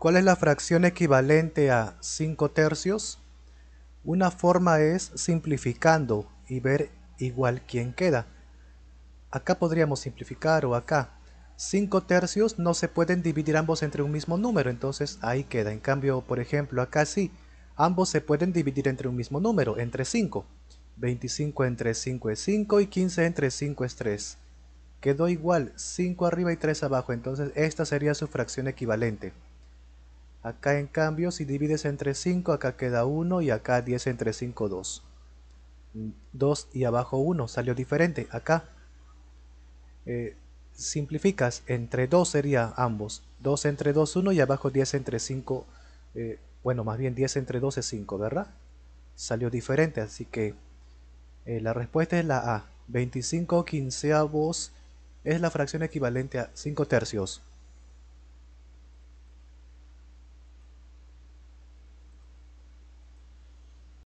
¿Cuál es la fracción equivalente a 5 tercios? Una forma es simplificando y ver igual quién queda. Acá podríamos simplificar o acá. 5 tercios no se pueden dividir ambos entre un mismo número, entonces ahí queda. En cambio, por ejemplo, acá sí. Ambos se pueden dividir entre un mismo número, entre 5. 25 entre 5 es 5 y 15 entre 5 es 3. Quedó igual, 5 arriba y 3 abajo, entonces esta sería su fracción equivalente. Acá en cambio, si divides entre 5, acá queda 1 y acá 10 entre 5, 2. 2 y abajo 1, salió diferente, acá. Eh, simplificas, entre 2 sería ambos. 2 entre 2, 1 y abajo 10 entre 5, eh, bueno, más bien 10 entre 2 es 5, ¿verdad? Salió diferente, así que eh, la respuesta es la A. 25 quinceavos es la fracción equivalente a 5 tercios.